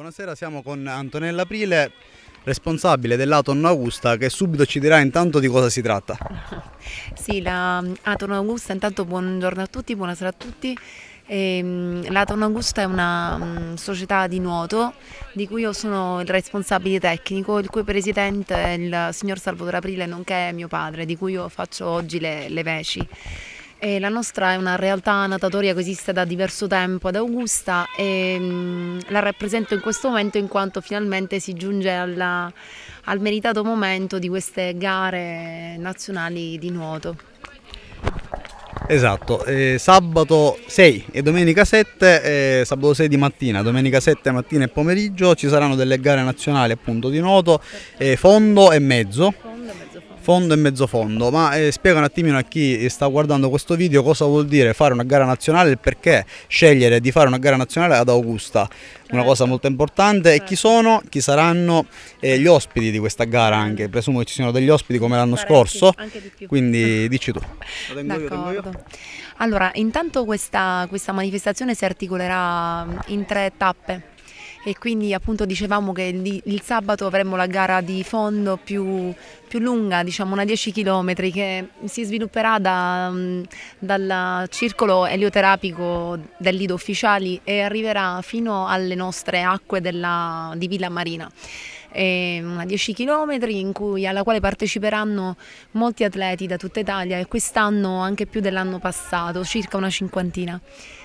Buonasera, siamo con Antonella Aprile, responsabile dell'Aton Augusta, che subito ci dirà intanto di cosa si tratta. Sì, la mm, Augusta, intanto buongiorno a tutti, buonasera a tutti. Ehm, L'Aton Augusta è una mm, società di nuoto di cui io sono il responsabile tecnico, il cui presidente è il signor Salvatore Aprile, nonché mio padre, di cui io faccio oggi le, le veci. Eh, la nostra è una realtà natatoria che esiste da diverso tempo ad Augusta e mh, mm, la rappresento in questo momento in quanto finalmente si giunge alla, al meritato momento di queste gare nazionali di nuoto. Esatto, eh, sabato 6 e domenica 7, eh, sabato 6 di mattina, domenica 7 mattina e pomeriggio ci saranno delle gare nazionali appunto di nuoto, fondo e mezzo fondo e mezzo fondo, ma eh, spiega un attimino a chi sta guardando questo video cosa vuol dire fare una gara nazionale e perché scegliere di fare una gara nazionale ad Augusta, una cosa certo. molto importante e chi certo. sono, chi saranno eh, gli ospiti di questa gara anche, presumo che ci siano degli ospiti come l'anno scorso, di quindi dici tu. allora, intanto questa, questa manifestazione si articolerà in tre tappe e quindi appunto dicevamo che il, il sabato avremmo la gara di fondo più, più lunga, diciamo una 10 km, che si svilupperà da, mm, dal circolo elioterapico del Lido Ufficiali e arriverà fino alle nostre acque della, di Villa Marina una 10 km cui, alla quale parteciperanno molti atleti da tutta Italia e quest'anno anche più dell'anno passato, circa una cinquantina.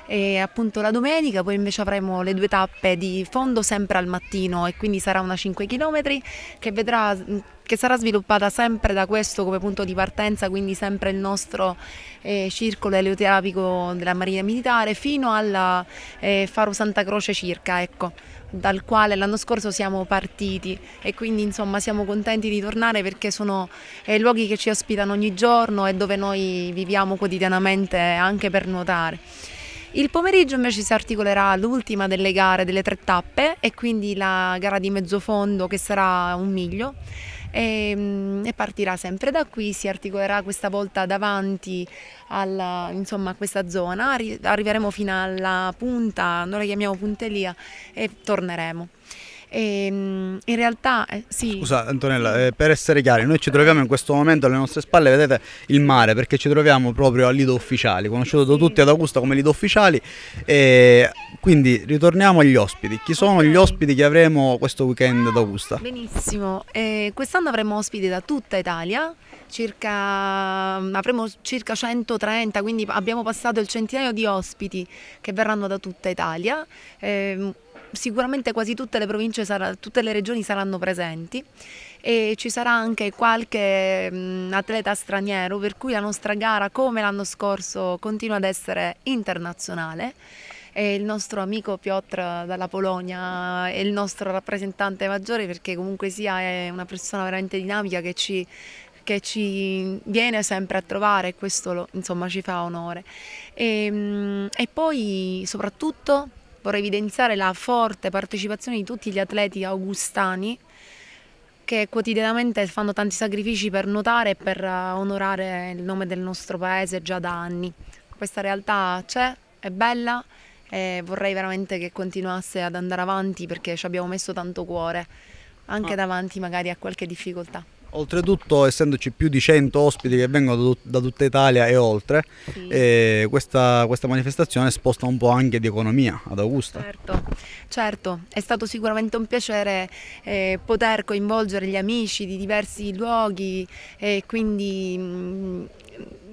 E appunto la domenica poi invece avremo le due tappe di fondo sempre al mattino e quindi sarà una 5 km che vedrà che sarà sviluppata sempre da questo come punto di partenza, quindi sempre il nostro eh, circolo eleoterapico della Marina Militare fino al eh, Faro Santa Croce circa, ecco, dal quale l'anno scorso siamo partiti e quindi insomma siamo contenti di tornare perché sono eh, luoghi che ci ospitano ogni giorno e dove noi viviamo quotidianamente anche per nuotare. Il pomeriggio invece si articolerà l'ultima delle gare delle tre tappe e quindi la gara di mezzofondo che sarà un miglio e, ehm, e partirà sempre da qui, si articolerà questa volta davanti alla, insomma, a questa zona, arriveremo fino alla punta, noi la chiamiamo puntelia e torneremo. E, ehm, in realtà, eh, sì. Scusa Antonella, eh, per essere chiari, noi ci troviamo in questo momento alle nostre spalle, vedete il mare, perché ci troviamo proprio a Lido Ufficiali, conosciuto da tutti ad Augusta come Lido Ufficiali. E quindi ritorniamo agli ospiti. Chi sono okay. gli ospiti che avremo questo weekend ad Augusta? Benissimo, eh, quest'anno avremo ospiti da tutta Italia. Circa, mm, avremo circa 130, quindi abbiamo passato il centinaio di ospiti che verranno da tutta Italia. Eh, sicuramente quasi tutte le province, sarà, tutte le regioni saranno presenti e ci sarà anche qualche mh, atleta straniero per cui la nostra gara come l'anno scorso continua ad essere internazionale e il nostro amico Piotr dalla Polonia è il nostro rappresentante maggiore perché comunque sia è una persona veramente dinamica che ci che ci viene sempre a trovare e questo lo, insomma, ci fa onore. E, e poi soprattutto vorrei evidenziare la forte partecipazione di tutti gli atleti augustani che quotidianamente fanno tanti sacrifici per nuotare e per eh, onorare il nome del nostro paese già da anni. Questa realtà c'è, è bella e vorrei veramente che continuasse ad andare avanti perché ci abbiamo messo tanto cuore, anche ah. davanti magari a qualche difficoltà. Oltretutto, essendoci più di 100 ospiti che vengono da tutta Italia e oltre, sì. eh, questa, questa, manifestazione sposta un po' anche di economia ad Augusta. Certo, certo. è stato sicuramente un piacere eh, poter coinvolgere gli amici di diversi luoghi e quindi... Mh, mm,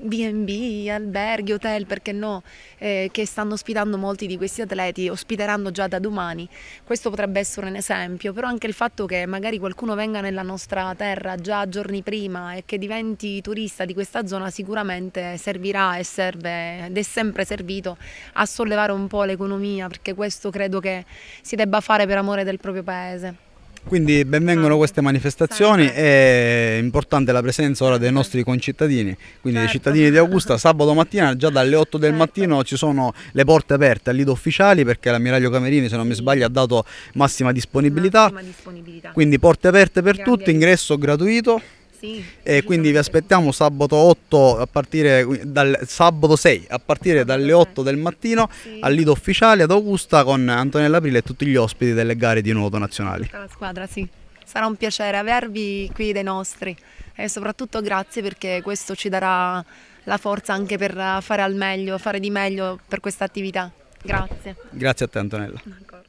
B&B, alberghi, hotel, perché no, eh, che stanno ospitando molti di questi atleti, ospiteranno già da domani. Questo potrebbe essere un esempio, però anche il fatto che magari qualcuno venga nella nostra terra già giorni prima e che diventi turista di questa zona sicuramente servirà e serve ed è sempre servito a sollevare un po' l'economia, perché questo credo che si debba fare per amore del proprio paese. Quindi benvengono queste manifestazioni, è importante la presenza ora dei nostri concittadini, quindi certo. dei cittadini di Augusta, sabato mattina già dalle 8 del certo. mattino ci sono le porte aperte al lido ufficiali perché l'ammiraglio Camerini se non mi sbaglio ha dato massima disponibilità, massima disponibilità. quindi porte aperte per Grandi tutti, ingresso gratuito. Sì. E quindi diciamo vi aspettiamo sabato 8 a partire dal sabato 6 a partire dalle 8 del mattino sì. al Lido Ufficiale ad Augusta con Antonella Aprile e tutti gli ospiti delle gare di nuoto nazionali. Tutta la squadra, sì. Sarà un piacere avervi qui dei nostri e soprattutto grazie perché questo ci darà la forza anche per fare al meglio, fare di meglio per questa attività. Grazie. Grazie a te Antonella.